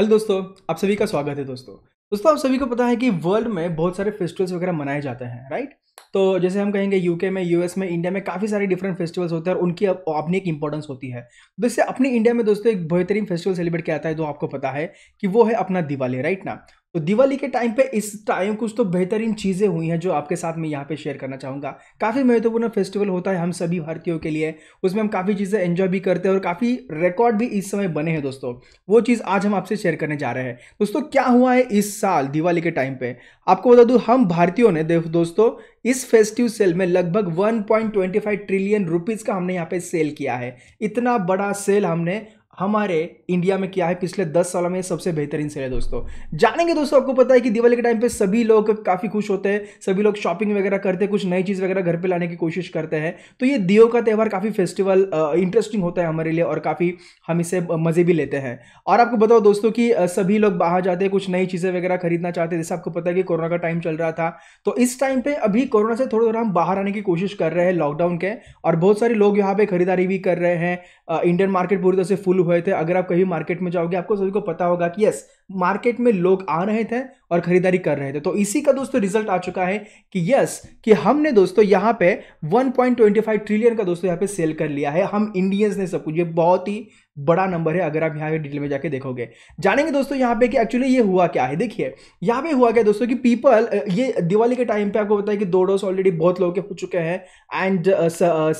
Hello दोस्तों आप सभी का स्वागत है दोस्तों दोस्तों आप सभी को पता है कि वर्ल्ड में बहुत सारे फेस्टिवल्स वगैरह मनाए जाते हैं राइट तो जैसे हम कहेंगे यूके में यूएस में इंडिया में काफ़ी सारे डिफरेंट फेस्टिवल्स होते हैं और उनकी अपनी एक इंपॉर्टेंस होती है तो अपने इंडिया में दोस्तों एक बेहतरीन फेस्टिवल सेलिब्रेट किया जाता है जो आपको पता है कि वो है अपना दिवाली राइट ना तो दिवाली के टाइम पे इस टाइम कुछ तो बेहतरीन चीज़ें हुई हैं जो आपके साथ मैं यहाँ पे शेयर करना चाहूँगा काफ़ी महत्वपूर्ण फेस्टिवल होता है हम सभी भारतीयों के लिए उसमें हम काफ़ी चीज़ें एंजॉय भी करते हैं और काफ़ी रिकॉर्ड भी इस समय बने हैं दोस्तों वो चीज़ आज हम आपसे शेयर करने जा रहे हैं दोस्तों क्या हुआ है इस साल दिवाली के टाइम पर आपको बता दूँ हम भारतीयों ने दोस्तों इस फेस्टिव सेल में लगभग 1.25 ट्रिलियन रुपीज़ का हमने यहाँ पे सेल किया है इतना बड़ा सेल हमने हमारे इंडिया में क्या है पिछले दस सालों में सबसे बेहतरीन सेल है दोस्तों जानेंगे दोस्तों आपको पता है कि दिवाली के टाइम पे सभी लोग काफ़ी खुश होते हैं सभी लोग शॉपिंग वगैरह करते हैं कुछ नई चीज़ वगैरह घर पे लाने की कोशिश करते हैं तो ये दियो का त्यौहार काफ़ी फेस्टिवल इंटरेस्टिंग होता है हमारे लिए और काफ़ी हम इसे मज़े भी लेते हैं और आपको बताओ दोस्तों कि सभी लोग बाहर जाते हैं कुछ नई चीज़ें वगैरह खरीदना चाहते हैं जैसे आपको पता है कि कोरोना का टाइम चल रहा था तो इस टाइम पर अभी कोरोना से थोड़ा थोड़ा हम बाहर आने की कोशिश कर रहे हैं लॉकडाउन के और बहुत सारे लोग यहाँ पर खरीदारी भी कर रहे हैं इंडियन मार्केट पूरी तरह से फुल हुए थे अगर आप कहीं मार्केट में जाओगे आपको सभी को पता होगा कि यस मार्केट में लोग आ रहे थे और खरीदारी कर रहे थे तो, तो इसी का दोस्तों रिजल्ट आ चुका है कि यस कि हमने दोस्तों यहाँ पे 1.25 ट्रिलियन का दोस्तों यहां पे सेल कर लिया है हम इंडियंस ने सब कुछ ये बहुत ही बड़ा नंबर है अगर आप यहाँ पे डिटेल में जाके देखोगे जानेंगे दोस्तों यहाँ पे कि एक्चुअली ये हुआ क्या है देखिए यहाँ पे हुआ क्या दोस्तों कि पीपल ये दिवाली के टाइम पे आपको बताया कि दो डोज ऑलरेडी बहुत लोगों के हो चुके हैं एंड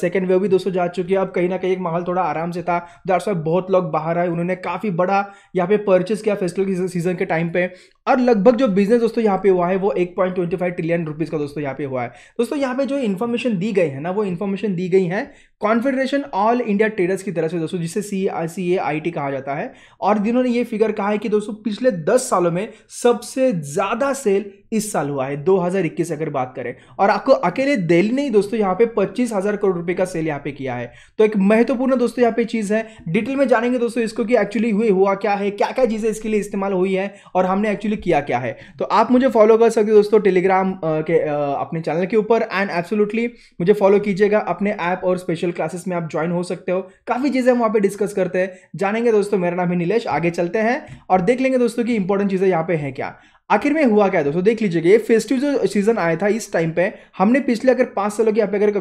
सेकेंड वेव भी दोस्तों जा चुकी है अब कहीं ना कहीं एक माहौल थोड़ा आराम से था दरअसल बहुत लोग बाहर आए उन्होंने काफ़ी बड़ा यहाँ पे परचेस किया फेस्टिवल सीजन के टाइम पे और लगभग जो बिजनेस दोस्तों यहाँ पे हुआ है वो 1.25 ट्रिलियन रुपीस का दोस्तों यहाँ पे हुआ है दोस्तों यहाँ पे जो इन्फॉर्मेशन दी गई है ना वो इन्फॉर्मेशन दी गई है कॉन्फेडरेशन ऑल इंडिया ट्रेडर्स की तरफ से दोस्तों जिसे सी सी ए आई टी कहा जाता है और जिन्होंने ये फिगर कहा है कि दोस्तों पिछले 10 सालों में सबसे ज़्यादा सेल इस साल हुआ है 2021 अगर बात करें और आपको अकेले दिल्ली ही दोस्तों यहाँ पे पच्चीस हजार करोड़ रुपए का सेल यहाँ पे किया है तो एक महत्वपूर्ण दोस्तों यहाँ पे चीज़ है डिटेल में जानेंगे दोस्तों इसको कि एक्चुअली हुए हुआ क्या है क्या क्या चीज़ें इसके लिए इस्तेमाल हुई है और हमने एक्चुअली किया क्या है तो आप मुझे फॉलो कर सकते हो दोस्तों टेलीग्राम के अपने चैनल के ऊपर एंड एब्सोलूटली मुझे फॉलो कीजिएगा अपने ऐप और स्पेशल वर्चुअल क्लासेस में आप ज्वाइन हो सकते हो काफ़ी चीज़ें हम वहाँ पे डिस्कस करते हैं जानेंगे दोस्तों मेरा नाम है नीलेश आगे चलते हैं और देख लेंगे दोस्तों की इंपॉर्टेंट चीज़ें यहाँ पे हैं क्या आखिर में हुआ क्या दोस्तों देख लीजिएगा ये फेस्टिव जो सीजन आया था इस टाइम पे हमने पिछले अगर पाँच सालों की आप अगर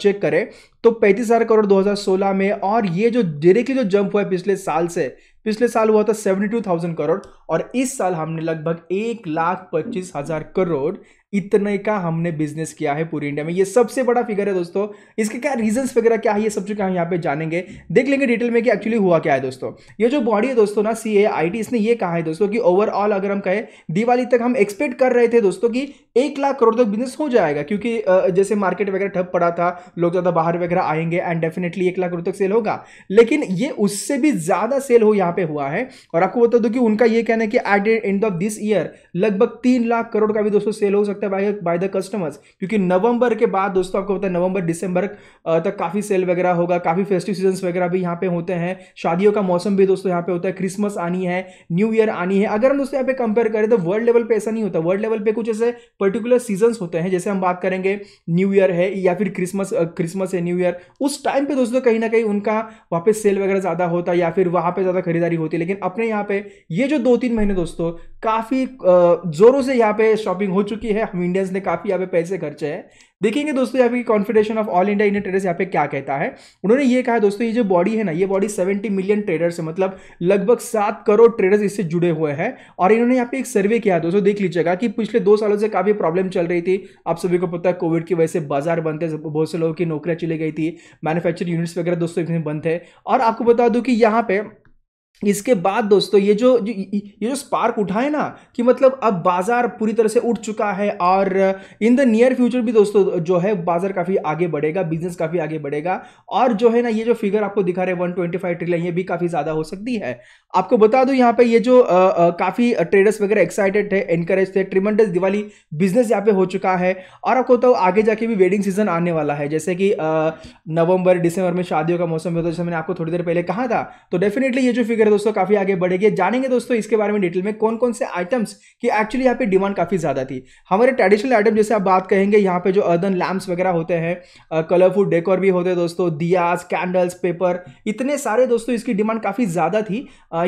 चेक करें तो पैंतीस हज़ार करोड़ 2016 में और ये जो डायरेक्टली जो जंप हुआ है पिछले साल से पिछले साल हुआ था 72,000 करोड़ और इस साल हमने लगभग एक लाख पच्चीस हज़ार करोड़ इतने का हमने बिजनेस किया है पूरी इंडिया में ये सबसे बड़ा फिगर है दोस्तों इसके क्या रीजंस वगैरह क्या है ये सब चीज़ हम यहाँ पे जानेंगे देख लेंगे डिटेल में कि एक्चुअली हुआ क्या है दोस्तों ये जो बॉडी है दोस्तों ना सी ए इसने ये कहा है दोस्तों कि ओवरऑल अगर हम कहें दिवाली तक हम एक्सपेक्ट कर रहे थे दोस्तों की एक लाख करोड़ तक बिजनेस हो जाएगा क्योंकि जैसे मार्केट वगैरह ठप पड़ा था लोग ज़्यादा बाहर वगैरह आएंगे एंड डेफिनेटली एक लाख करोड़ तक सेल होगा लेकिन ये उससे भी ज़्यादा सेल हो यहाँ पे हुआ है और आपको बता दो कि उनका ये कहना है कि at end of this year लगभग तीन लाख करोड़ का भी दोस्तों सेल हो सकता सकता है बाय द कस्टमर्स क्योंकि नवंबर के बाद दोस्तों आपको पता है नवंबर दिसंबर तक काफ़ी सेल वगैरह होगा काफ़ी फेस्टिव सीजन वगैरह भी यहाँ पे होते हैं शादियों का मौसम भी दोस्तों यहाँ पे होता है क्रिसमस आनी है न्यू ईयर आनी है अगर हम दोस्तों यहाँ पे कंपेयर करें तो वर्ल्ड लेवल पे ऐसा नहीं होता वर्ल्ड लेवल पे कुछ ऐसे पर्टिकुलर सीजन होते हैं जैसे हम बात करेंगे न्यू ईयर है या फिर क्रिसमस क्रिसमस है न्यू ईयर उस टाइम पे दोस्तों कहीं ना कहीं उनका वहाँ पे सेल वगैरह ज़्यादा होता है या फिर वहाँ पे ज़्यादा खरीदारी होती है लेकिन अपने यहाँ पे ये जो दो तीन महीने दोस्तों काफ़ी जोरों से यहाँ पे शॉपिंग हो चुकी है हम इंडियंस ने काफ़ी यहाँ पे पैसे खर्चे हैं देखेंगे दोस्तों यहाँ पे confederation of all India Indian traders यहाँ पे क्या कहता है उन्होंने ये कहा दोस्तों ये जो बॉडी है ना ये बॉडी 70 मिलियन ट्रेडर्स है मतलब लगभग सात करोड़ ट्रेडर्स इससे जुड़े हुए हैं और इन्होंने यहाँ पे एक सर्वे किया दोस्तों देख लीजिएगा कि पिछले दो सालों से काफ़ी प्रॉब्लम चल रही थी आप सभी को पता है कोविड की वजह से बाजार बंद थे बहुत से लोगों की नौकरियाँ चली गई थी मैनुफैक्चरिंग यूनिट्स वगैरह दोस्तों बंद थे और आपको बता दूँ कि यहाँ पे इसके बाद दोस्तों ये जो ये जो स्पार्क उठा है ना कि मतलब अब बाजार पूरी तरह से उठ चुका है और इन द नियर फ्यूचर भी दोस्तों जो है बाजार काफ़ी आगे बढ़ेगा बिजनेस काफ़ी आगे बढ़ेगा और जो है ना ये जो फिगर आपको दिखा रहे वन ट्वेंटी फाइव ट्रिलियन ये भी काफ़ी ज़्यादा हो सकती है आपको बता दो यहाँ पे ये जो काफ़ी ट्रेडर्स वगैरह एक्साइटेड थे एनकरेज थे ट्रिमेंडस दिवाली बिजनेस यहाँ पे हो चुका है और आपको बताओ आगे जाके भी वेडिंग सीजन आने वाला है जैसे कि नवंबर दिसंबर में शादियों का मौसम होता है जैसे मैंने आपको थोड़ी देर पहले कहा था तो डेफिनेटली ये जो फिगर लेकर दोस्तों काफी आगे बढ़ेगी जानेंगे दोस्तों इसके बारे में डिटेल में कौन कौन से आइटम्स की एक्चुअली यहाँ पे डिमांड काफी ज्यादा थी हमारे ट्रेडिशनल आइटम जैसे आप बात कहेंगे यहाँ पे जो अर्दन लैम्प्स वगैरह होते हैं कलरफुल डेकोर भी होते हैं दोस्तों दियाज कैंडल्स पेपर इतने सारे दोस्तों इसकी डिमांड काफी ज्यादा थी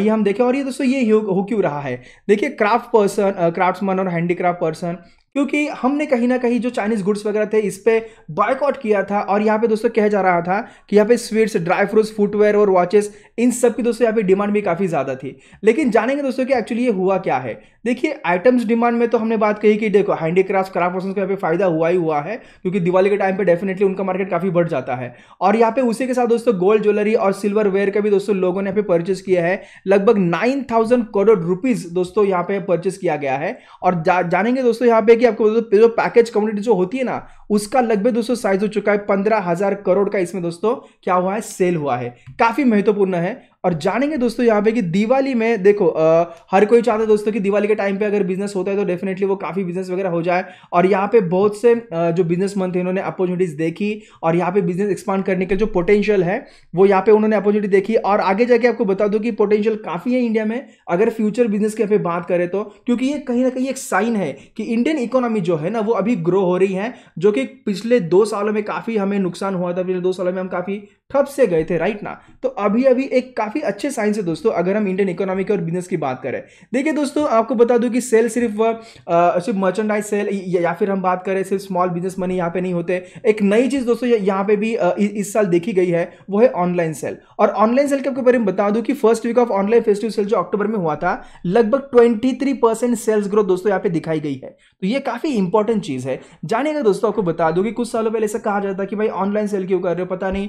ये हम देखें और ये दोस्तों ये हो क्यों रहा है देखिए क्राफ्ट पर्सन क्राफ्ट और हैंडीक्राफ्ट पर्सन क्योंकि हमने कहीं ना कहीं जो चाइनीज़ गुड्स वगैरह थे इस पर बॉयकआउट किया था और यहाँ पे दोस्तों कह जा रहा था कि यहाँ पे स्वीट्स ड्राई फ्रूट्स फुटवेयर और वॉचेस इन सब की दोस्तों यहाँ पे डिमांड भी काफ़ी ज़्यादा थी लेकिन जानेंगे दोस्तों कि एक्चुअली ये हुआ क्या है देखिए आइटम्स डिमांड में तो हमने बात कही कि देखो हैंडी क्राफ्ट क्राफ्ट पर्सन का यहाँ पे फायदा हुआ ही हुआ है क्योंकि दिवाली के टाइम पे डेफिनेटली उनका मार्केट काफी बढ़ जाता है और यहाँ पे उसी के साथ दोस्तों गोल्ड ज्वेलरी और सिल्वर वेयर का भी दोस्तों लोगों ने यहाँ पे परचेस किया है लगभग नाइन थाउजेंड करोड़ रुपीज दोस्तों यहाँ पे परचेस किया गया है और जा, जानेंगे दोस्तों यहाँ पे कि आपको जो पैकेज कम्युनिटी जो होती है ना उसका लगभग दोस्तों साइज हो चुका है पंद्रह हजार करोड़ का इसमें दोस्तों क्या हुआ है सेल हुआ है काफी महत्वपूर्ण है और जानेंगे दोस्तों यहाँ पे कि दिवाली में देखो आ, हर कोई चाहता है दोस्तों कि दिवाली के टाइम पे अगर बिजनेस होता है तो डेफिनेटली वो काफ़ी बिजनेस वगैरह हो जाए और यहाँ पे बहुत से आ, जो बिजनेस मन थे उन्होंने अपॉर्चुनिटीज़ देखी और यहाँ पे बिजनेस एक्सपांड करने के जो पोटेंशियल है वो यहाँ पे उन्होंने अपॉर्चुनिटी देखी और आगे जाके आपको बता दो कि पोटेंशियल काफ़ी है इंडिया में अगर फ्यूचर बिजनेस की बात करें तो क्योंकि ये कहीं ना कहीं एक साइन है कि इंडियन इकोनॉमी जो है ना वो अभी ग्रो हो रही है जो कि पिछले दो सालों में काफ़ी हमें नुकसान हुआ था पिछले दो सालों में हम काफ़ी ठप से गए थे राइट ना तो अभी अभी एक काफ़ी अच्छे साइंस है दोस्तों अगर हम इंडियन इकोनॉमी और बिजनेस की बात करें देखिए दोस्तों आपको बता दूं कि सेल सिर्फ आ, सिर्फ मर्चेंडाइज सेल या, या फिर हम बात करें सिर्फ स्मॉल बिजनेस मनी यहाँ पे नहीं होते एक नई चीज़ दोस्तों यहाँ पे भी इस साल देखी गई है वो है ऑनलाइन सेल और ऑनलाइन सेल के बारे में बता दूँ कि first week of online festive sale जो अक्टूबर में हुआ था लगभग ट्वेंटी सेल्स ग्रोथ दोस्तों यहाँ पे दिखाई गई है तो ये काफ़ी इंपॉर्टेंट चीज़ है जानेगा दोस्तों आपको बता दूँ कि कुछ सालों पहले ऐसा कहा जाता कि भाई ऑनलाइन सेल क्यों कर रहे हो पता नहीं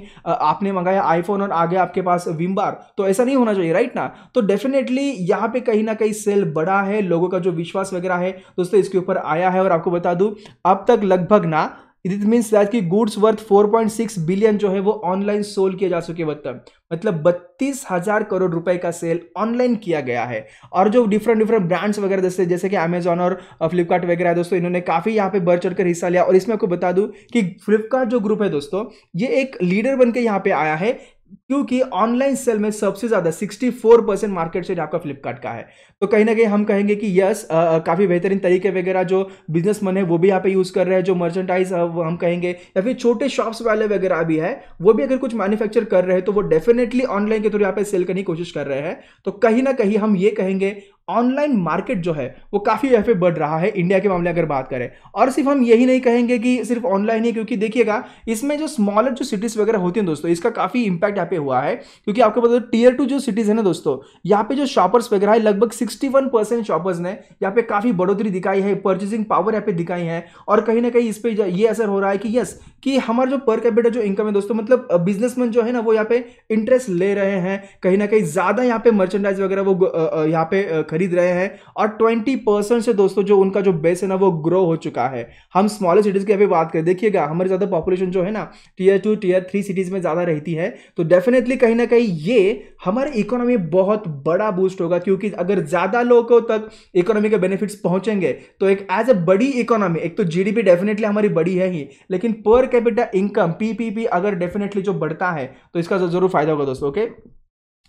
आपने मंगाया आईफोन और आगे आपके पास विम बार तो ऐसा नहीं होना चाहिए राइट ना तो डेफिनेटली यहाँ पे कहीं ना कहीं सेल बड़ा है लोगों का जो विश्वास वगैरह है दोस्तों इसके ऊपर आया है और आपको बता दू अब तक लगभग ना इट मीन्स दैट कि गुड्स वर्थ 4.6 बिलियन जो है वो ऑनलाइन सोल किया जा चुके बत्तर मतलब बत्तीस हजार करोड़ रुपए का सेल ऑनलाइन किया गया है और जो डिफरेंट डिफरेंट ब्रांड्स वगैरह जैसे जैसे कि अमेजोन और फ्लिपकार्ट वगैरह दोस्तों इन्होंने काफ़ी यहाँ पे बढ़ कर हिस्सा लिया और इसमें आपको बता दूँ कि फ्लिपकार्ट जो ग्रुप है दोस्तों ये एक लीडर बन के यहाँ पे आया है क्योंकि ऑनलाइन सेल में सबसे ज्यादा 64 परसेंट मार्केट शेयर आपका फ्लिपकार्ट का है तो कहीं ना कहीं हम कहेंगे कि यस काफी बेहतरीन तरीके वगैरह जो बिजनेसमैन है वो भी यहाँ पे यूज कर रहे हैं जो मर्चेंटाइज हम कहेंगे या फिर छोटे शॉप्स वाले वगैरह भी है वो भी अगर कुछ मैन्युफैक्चर कर रहे हैं तो वो डेफिनेटली ऑनलाइन के थ्रू यहाँ पे सेल करने की कोशिश कर रहे हैं तो कहीं ना कहीं हम ये कहेंगे ऑनलाइन मार्केट जो है वो काफ़ी वह पे बढ़ रहा है इंडिया के मामले अगर बात करें और सिर्फ हम यही नहीं कहेंगे कि सिर्फ ऑनलाइन ही क्योंकि देखिएगा इसमें जो स्मॉलर जो सिटीज़ वगैरह होती हैं दोस्तों इसका काफ़ी इंपैक्ट यहाँ पे हुआ है क्योंकि आपको पता है टीयर टू जो सिटीज़ है ना दोस्तों यहाँ पे जो शॉपर्स वगैरह है लगभग सिक्सटी शॉपर्स ने यहाँ पे काफ़ी बढ़ोतरी दिखाई है परचेसिंग पावर यहाँ पे दिखाई है और कहीं ना कहीं इस पर ये असर हो रहा है कि यस कि हमारा जो पर कैपिटल जो इनकम है दोस्तों मतलब बिजनेसमैन जो है ना वो यहाँ पे इंटरेस्ट ले रहे हैं कहीं ना कहीं ज़्यादा यहाँ पे मर्चेंडाइज वगैरह वो यहाँ पे खरीद खरीद रहे हैं और ट्वेंटी परसेंट से दोस्तों जो उनका जो बेस है ना वो ग्रो हो चुका है हम स्मॉल सिटीज़ की अभी बात करें देखिएगा हमारे ज़्यादा पॉपुलेशन जो है ना tier two tier three cities में ज़्यादा रहती है तो डेफिनेटली कहीं ना कहीं ये हमारे इकोनॉमी बहुत बड़ा बूस्ट होगा क्योंकि अगर ज़्यादा लोगों तक इकोनॉमी के बेनिफिट्स पहुंचेंगे तो एक एज ए बड़ी इकोनॉमी एक तो जी डेफिनेटली हमारी बड़ी है ही लेकिन पर कैपिटा इनकम पीपीपी अगर डेफिनेटली जो बढ़ता है तो इसका जरूर फायदा होगा दोस्तों ओके okay?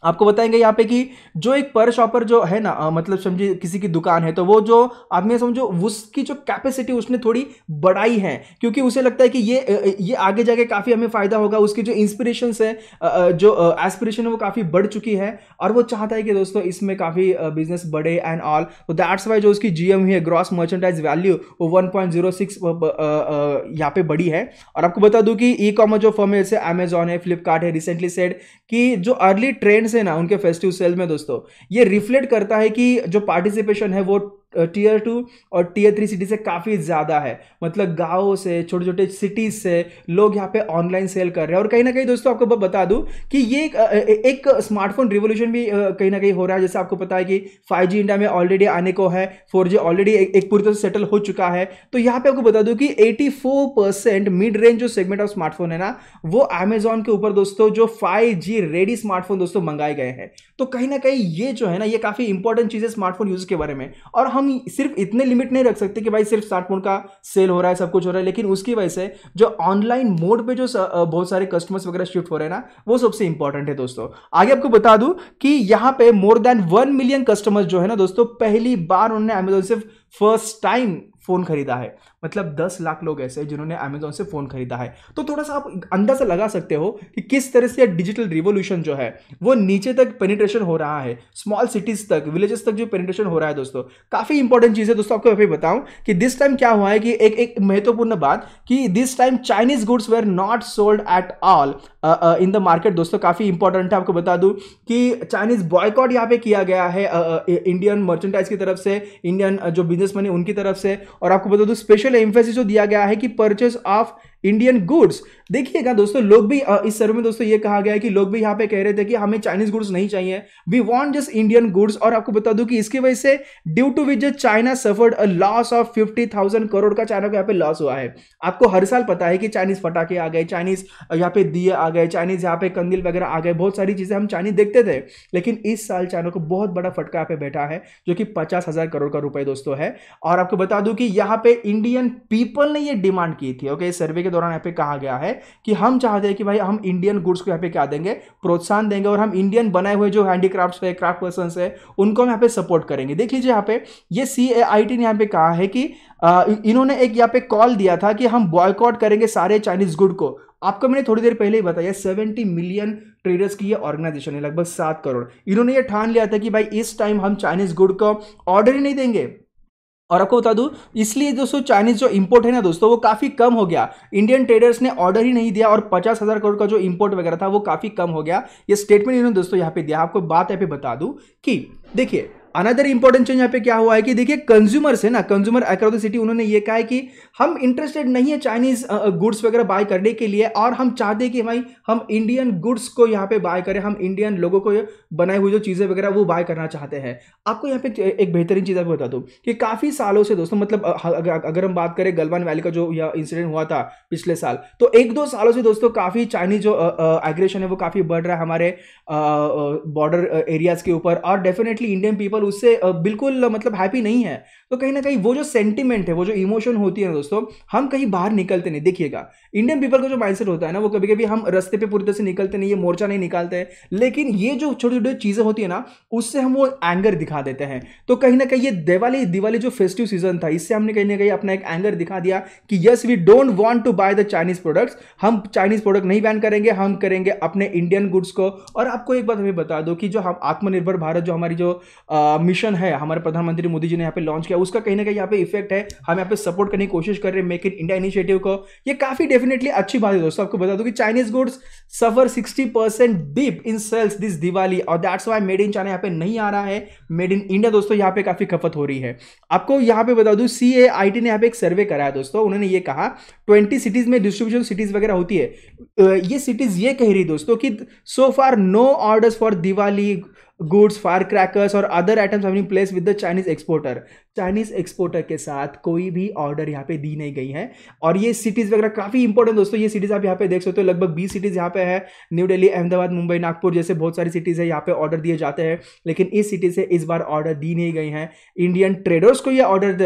आपको बताएंगे यहाँ पे कि जो एक पर शॉपर जो है ना मतलब समझिए किसी की दुकान है तो वो जो आदमी समझो उसकी जो कैपेसिटी उसने थोड़ी बढ़ाई है क्योंकि उसे लगता है कि ये ये आगे जाके काफ़ी हमें फ़ायदा होगा उसकी जो इंस्पिरेशंस है जो एस्पिरेशन है वो काफ़ी बढ़ चुकी है और वो चाहता है कि दोस्तों इसमें काफ़ी बिजनेस बढ़े एंड ऑल तो दैट्स वाई जो उसकी जी है ग्रॉस मर्चेंडाइज वैल्यू वो वन पॉइंट जीरो सिक्स यहाँ पे बढ़ी है और आपको बता दूँ कि ई कॉमर्स जो फॉर्म है जैसे अमेजॉन है फ्लिपकार्ट है रिसेंटली सेड कि जो अर्ली ट्रेंड्स है ना उनके फेस्टिव सेल में दोस्तों ये रिफ्लेक्ट करता है कि जो पार्टिसिपेशन है वो टीयर टू और टीयर थ्री सिटी से काफ़ी ज़्यादा है मतलब गाँव से छोटे छोटे सिटीज़ से लोग यहाँ पे ऑनलाइन सेल कर रहे हैं और कहीं ना कहीं दोस्तों आपको बता दूँ कि ये एक, एक स्मार्टफोन रिवोल्यूशन भी कहीं ना कहीं हो रहा है जैसे आपको पता है कि फाइव इंडिया में ऑलरेडी आने को है फोर जी ऑलरेडी एक, पूरी तरह से सेटल हो चुका है तो यहाँ पर आपको बता दूँ कि eighty four percent mid range जो सेगमेंट ऑफ स्मार्टफोन है ना वो अमेजोन के ऊपर दोस्तों जो फाइव जी रेडी स्मार्टफोन दोस्तों मंगाए गए हैं तो कहीं ना कहीं ये जो है ना ये काफ़ी इंपॉर्टेंट चीज़ है स्मार्टफोन यूज़ के बारे में और हम हम सिर्फ इतने लिमिट नहीं रख सकते कि भाई सिर्फ स्मार्टफोन का सेल हो रहा है सब कुछ हो रहा है लेकिन उसकी वजह से जो ऑनलाइन मोड पे जो बहुत सारे कस्टमर्स वगैरह शिफ्ट हो रहे हैं ना वो सबसे इंपॉर्टेंट है दोस्तों आगे आपको बता दूं कि यहाँ पे more than one million customers जो है ना दोस्तों पहली बार उन्होंने अमेजोन से फर्स्ट टाइम फ़ोन खरीदा है मतलब दस लाख लोग ऐसे हैं जिन्होंने अमेजोन से फ़ोन खरीदा है तो थोड़ा सा आप अंदाज़ा लगा सकते हो कि किस तरह से डिजिटल रिवोल्यूशन जो है वो नीचे तक पेनिट्रेशन हो रहा है स्मॉल सिटीज़ तक विलेजेस तक जो पेनिट्रेशन हो रहा है दोस्तों काफ़ी इंपॉर्टेंट चीज़ है दोस्तों आपको अभी बताऊँ कि दिस टाइम क्या हुआ है कि एक एक महत्वपूर्ण बात कि this time Chinese goods were not sold at all in the market दोस्तों काफ़ी इंपॉर्टेंट है आपको बता दूं कि चाइनीज़ बॉयकॉट यहाँ पे किया गया है इंडियन मर्चेंटाइज की तरफ से इंडियन जो बिजनेसमैन है उनकी तरफ से और आपको बता दूं स्पेशल एम्फेसिस जो दिया गया है कि परचेज ऑफ इंडियन गुड्स देखिएगा दोस्तों लोग भी इस सर्वे में दोस्तों ये कहा गया है कि लोग भी यहाँ पे कह रहे थे कि हमें चाइनीज गुड्स नहीं चाहिए we want just Indian goods और आपको बता दूं कि इसकी वजह से due to which China suffered a loss of fifty thousand crore का चाइना को यहाँ पे लॉस हुआ है आपको हर साल पता है कि चाइनीज पटाखे आ गए चाइनीज यहाँ पे दिए आ गए चाइनीज यहाँ पे कंदिल वगैरह आ गए बहुत सारी चीजें हम चाइनीज देखते थे लेकिन इस साल चाइना को बहुत बड़ा फटका यहाँ पे बैठा है जो कि पचास करोड़ का रुपए दोस्तों है और आपको बता दूं कि यहाँ पे इंडियन पीपल ने ये डिमांड की थी ओके सर्वे के दौरान यहाँ पे कहा गया है कि हम चाहते हैं कि भाई हम इंडियन गुड्स को यहाँ पे क्या देंगे प्रोत्साहन देंगे और हम इंडियन बनाए हुए जो हैंडीक्राफ्ट है क्राफ्ट पर्सन है उनको हम यहाँ पे सपोर्ट करेंगे देख लीजिए यहाँ पे ये सी ए आई टी ने यहाँ पे कहा है कि इन्होंने एक यहाँ पे कॉल दिया था कि हम बॉयकॉट करेंगे सारे चाइनीज गुड को आपको मैंने थोड़ी देर पहले ही बताया सेवेंटी मिलियन ट्रेडर्स की ये ऑर्गेनाइजेशन है लगभग सात करोड़ इन्होंने ये ठान लिया था कि भाई इस टाइम हम चाइनीज गुड को ऑर्डर ही नहीं देंगे और आपको बता दूं इसलिए दोस्तों चाइनीज जो इंपोर्ट है ना दोस्तों वो काफ़ी कम हो गया इंडियन ट्रेडर्स ने ऑर्डर ही नहीं दिया और पचास हज़ार करोड़ का जो इंपोर्ट वगैरह था वो काफ़ी कम हो गया ये स्टेटमेंट इन्होंने दोस्तों यहाँ पे दिया आपको बात यहाँ पे बता दूँ कि देखिए अनदर इंपॉर्टेंट चेंज यहाँ पे क्या हुआ है कि देखिए कंज्यूमर्स है ना कंज्यूमर अक्रॉस द सिटी उन्होंने ये कहा है कि हम इंटरेस्टेड नहीं है चाइनीज गुड्स वगैरह बाय करने के लिए और हम चाहते हैं कि भाई हम इंडियन गुड्स को यहाँ पे बाय करें हम इंडियन लोगों को बनाई हुई जो चीज़ें वगैरह वो बाय करना चाहते हैं आपको यहाँ पे एक बेहतरीन चीज़ आपको बता दूँ कि काफ़ी सालों से दोस्तों मतलब अगर हम बात करें गलवान वैली का जो यह इंसिडेंट हुआ था पिछले साल तो एक दो सालों से दोस्तों काफ़ी चाइनीज जो एग्रेशन है वो काफ़ी बढ़ रहा है हमारे बॉर्डर एरियाज़ के ऊपर और डेफिनेटली इंडियन पीपल और उससे बिल्कुल मतलब हैप्पी नहीं है तो कहीं ना कहीं वो जो सेंटिमेंट है वो जो इमोशन होती है ना दोस्तों हम कहीं बाहर निकलते नहीं देखिएगा इंडियन पीपल का जो माइंडसेट होता है ना वो कभी कभी हम रस्ते पे पूरी तरह से निकलते नहीं ये मोर्चा नहीं निकालते हैं लेकिन ये जो छोटी छोटी चीज़ें होती है ना उससे हम वो एंगर दिखा देते हैं तो कहीं ना कहीं ये दिवाली दिवाली जो फेस्टिव सीजन था इससे हमने कहीं ना कहीं अपना एक एंगर दिखा दिया कि yes we don't want to buy the Chinese products हम चाइनीज प्रोडक्ट नहीं बैन करेंगे हम करेंगे अपने इंडियन गुड्स को और आपको एक बात हमें बता दो कि जो हम आत्मनिर्भर भारत जो हमारी जो मिशन है हमारे प्रधानमंत्री मोदी जी ने यहाँ पे लॉन्च किया उसका कहीं ना कहीं यहाँ पे इफेक्ट है हम यहाँ पे सपोर्ट करने की कोशिश कर रहे हैं मेक इन इंडिया इनिशिएटिव को ये काफी डेफिनेटली अच्छी बात है दोस्तों आपको बता दूं कि Chinese goods suffer sixty percent dip in sales this Diwali और that's why made in China यहाँ पे नहीं आ रहा है मेड इन इंडिया दोस्तों यहाँ पे काफी खपत हो रही है आपको यहाँ पे बता दूं सी ए आई टी ने यहाँ पे एक सर्वे कराया दोस्तों उन्होंने ये कहा ट्वेंटी सिटीज में डिस्ट्रीब्यूशन सिटीज वगैरह होती है ये सिटीज ये कह रही दोस्तों कि so far no orders for Diwali goods fire crackers और other items having place with the Chinese exporter Chinese exporter के साथ कोई भी ऑर्डर यहाँ पे दी नहीं गई है और ये सिटीज़ वगैरह काफ़ी इंपॉर्टेंट दोस्तों ये सिटीज़ आप यहाँ पे देख सकते हो लगभग बीस सिटीज़ यहाँ पे है न्यू दिल्ली अहमदाबाद मुंबई नागपुर जैसे बहुत सारी सिटीज़ है यहाँ पे ऑर्डर दिए जाते हैं लेकिन इस सिटी से इस बार ऑर्डर दी नहीं गई है इंडियन ट्रेडर्स को ये ऑर्डर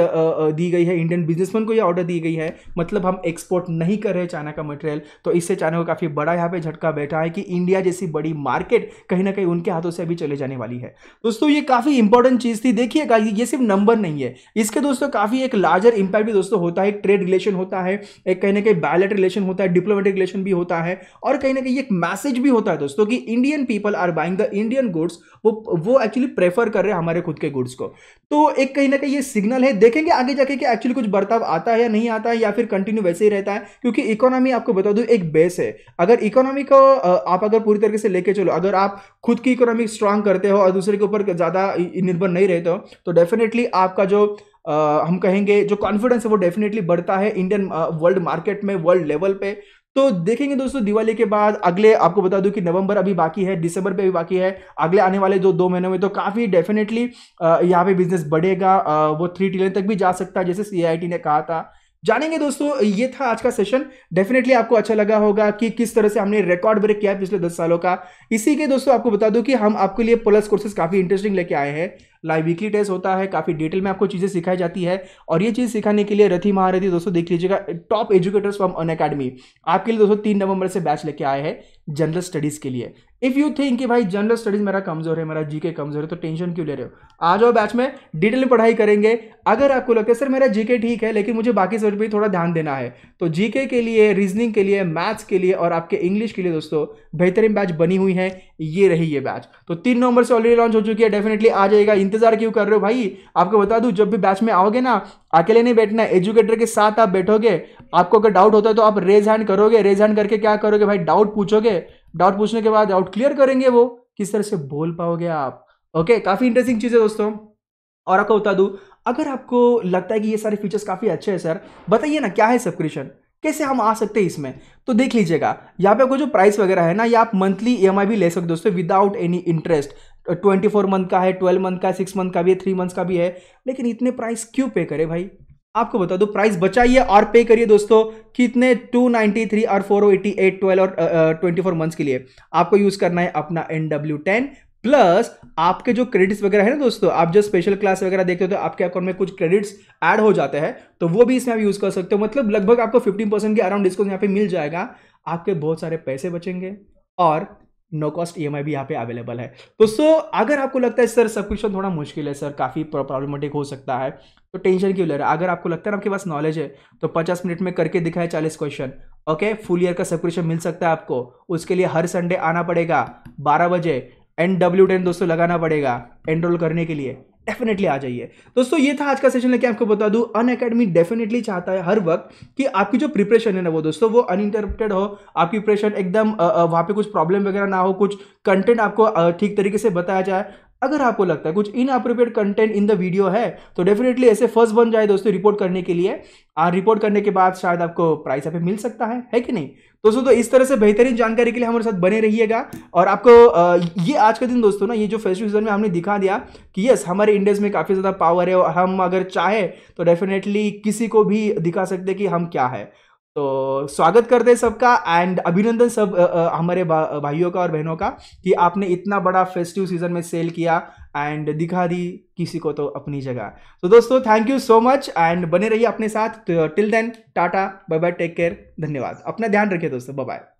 दी गई है इंडियन बिजनेसमैन को ये ऑर्डर दी गई है मतलब हम एक्सपोर्ट नहीं कर रहे चाइना का मटेरियल तो इससे चाइना को काफ़ी बड़ा यहाँ पे झटका बैठा है कि इंडिया जैसी बड़ी मार्केट कहीं ना कहीं उनके हाथों से अभी चले जाए जाने वाली है दोस्तों ये काफ़ी इंपॉर्टेंट चीज़ थी देखिएगा ये सिर्फ नंबर नहीं है इसके दोस्तों काफ़ी एक लार्जर इंपैक्ट भी दोस्तों होता है ट्रेड रिलेशन होता है एक कहीं ना कहीं बायलेट रिलेशन होता है डिप्लोमेटिक रिलेशन भी होता है और कहीं ना कहीं एक मैसेज भी होता है दोस्तों की Indian people are buying the Indian goods वो वो एक्चुअली प्रेफर कर रहे हैं हमारे खुद के गुड्स को तो एक कहीं ना कहीं ये सिग्नल है देखेंगे आगे जाके कि एक्चुअली कुछ बर्ताव आता है या नहीं आता है या फिर कंटिन्यू वैसे ही रहता है क्योंकि इकोनॉमी आपको बता दूं एक बेस है अगर इकोनॉमी को आप अगर पूरी तरीके से लेके चलो अगर आप खुद की इकोनॉमी स्ट्रांग करते हो और दूसरे के ऊपर ज़्यादा निर्भर नहीं रहते हो तो डेफिनेटली आपका जो आ, हम कहेंगे जो कॉन्फिडेंस है वो डेफिनेटली बढ़ता है इंडियन वर्ल्ड मार्केट में वर्ल्ड लेवल पे तो देखेंगे दोस्तों दिवाली के बाद अगले आपको बता दूं कि नवंबर अभी बाकी है दिसंबर पे भी बाकी है अगले आने वाले जो दो महीनों में तो काफ़ी डेफिनेटली यहाँ पे बिजनेस बढ़ेगा वो थ्री ट्रिलियन तक भी जा सकता है जैसे सी ने कहा था जानेंगे दोस्तों ये था आज का सेशन डेफिनेटली आपको अच्छा लगा होगा कि किस तरह से हमने रिकॉर्ड ब्रेक किया है पिछले दस सालों का इसी के दोस्तों आपको बता दूं कि हम आपके लिए प्लस कोर्सेज काफ़ी इंटरेस्टिंग लेके आए हैं लाइव वीकली टेस्ट होता है काफ़ी डिटेल में आपको चीज़ें सिखाई जाती है और ये चीज़ सिखाने के लिए रथी महारथी दोस्तों देख लीजिएगा top educators from Unacademy आपके लिए दोस्तों तीन नवंबर से बैच लेके आए हैं जनरल स्टडीज़ के लिए इफ़ यू थिंक कि भाई जनरल स्टडीज़ मेरा कमज़ोर है मेरा जीके कमज़ोर है तो टेंशन क्यों ले रहे हो आ जाओ बैच में डिटेल में पढ़ाई करेंगे अगर आपको लगता है सर मेरा जीके ठीक है लेकिन मुझे बाकी सब्जेक्ट पर थोड़ा ध्यान देना है तो जीके के लिए रीजनिंग के लिए मैथ्स के लिए और आपके इंग्लिश के लिए दोस्तों बेहतरीन बैच बनी हुई है ये रही ये बैच तो तीन नंबर से ऑलरेडी लॉन्च हो चुकी है डेफिनेटली आ जाएगा इंतजार क्यों कर रहे हो भाई आपको बता दूँ जब भी बैच में आओगे ना अकेले नहीं बैठना एजुकेटर के साथ आप बैठोगे आपको अगर डाउट होता है तो आप रेज हैंड करोगे रेज हैंड करके क्या करोगे भाई डाउट पूछोगे डाउट पूछने के बाद डाउट क्लियर करेंगे वो किस तरह से बोल पाओगे आप ओके काफ़ी इंटरेस्टिंग चीज़ है दोस्तों और आपको बता दू अगर आपको लगता है कि ये सारे फीचर्स काफ़ी अच्छे हैं सर बताइए ना क्या है सब्सक्रिप्शन कैसे हम आ सकते हैं इसमें तो देख लीजिएगा यहाँ पे आपको जो प्राइस वगैरह है ना ये आप मंथली ई भी ले सकते हो दोस्तों without any interest twenty four month का है ट्वेल्व मंथ का है सिक्स मंथ का भी है थ्री मंथ्स का भी है लेकिन इतने प्राइस क्यों पे करें भाई आपको बता दो प्राइस बचाइए और पे करिए दोस्तों कितने टू नाइन्टी थ्री और फोर एटी एट ट्वेल्व और ट्वेंटी फोर मंथ्स के लिए आपको यूज करना है अपना एन डब्ल्यू टेन प्लस आपके जो क्रेडिट्स वगैरह है ना दोस्तों आप जो स्पेशल क्लास वगैरह देखते हो तो आपके अकाउंट में कुछ क्रेडिट्स ऐड हो जाते हैं तो वो भी इसमें आप यूज कर सकते हो मतलब लगभग आपको फिफ्टीन परसेंट के अराउंड डिस्काउंट यहाँ पे मिल जाएगा आपके बहुत सारे पैसे बचेंगे और नो कॉस्ट ई भी यहाँ पे अवेलेबल है दोस्तों अगर आपको लगता है सर क्वेश्चन तो थोड़ा मुश्किल है सर काफ़ी प्रॉब्लमेटिक हो सकता है तो टेंशन क्यों ले रहा है अगर आपको लगता है आपके पास नॉलेज है तो 50 मिनट में करके दिखाए 40 क्वेश्चन ओके फुल ईयर का क्वेश्चन मिल सकता है आपको उसके लिए हर संडे आना पड़ेगा बारह बजे एन टेन दोस्तों लगाना पड़ेगा एनरोल करने के लिए डेफिनेटली आ जाइए दोस्तों ये था आज का सेशन लेके आपको बता दूं अन अकेडमी डेफिनेटली चाहता है हर वक्त कि आपकी जो प्रिपरेशन है ना वो दोस्तों वो अनइंटरप्टेड हो आपकी प्रिपरेशन एकदम वहाँ पे कुछ प्रॉब्लम वगैरह ना हो कुछ कंटेंट आपको ठीक तरीके से बताया जाए अगर आपको लगता है कुछ inappropriate content in the video है तो डेफिनेटली ऐसे फर्स्ट बन जाए दोस्तों रिपोर्ट करने के लिए और रिपोर्ट करने के बाद शायद आपको प्राइस यहाँ पे मिल सकता है है कि नहीं दोस्तों तो इस तरह से बेहतरीन जानकारी के लिए हमारे साथ बने रहिएगा और आपको ये आज का दिन दोस्तों ना ये जो फेस्टिव सीजन में हमने दिखा दिया कि यस हमारे इंडियंस में काफ़ी ज़्यादा पावर है और हम अगर चाहे तो डेफिनेटली किसी को भी दिखा सकते कि हम क्या है तो स्वागत करते हैं सबका एंड अभिनंदन सब हमारे भा, भाइयों का और बहनों का कि आपने इतना बड़ा फेस्टिव सीजन में सेल किया एंड दिखा दी किसी को तो अपनी जगह तो दोस्तों thank you so much and बने रहिए अपने साथ टिल तो, then tata bye bye take care धन्यवाद अपना ध्यान रखिए दोस्तों बाय बाय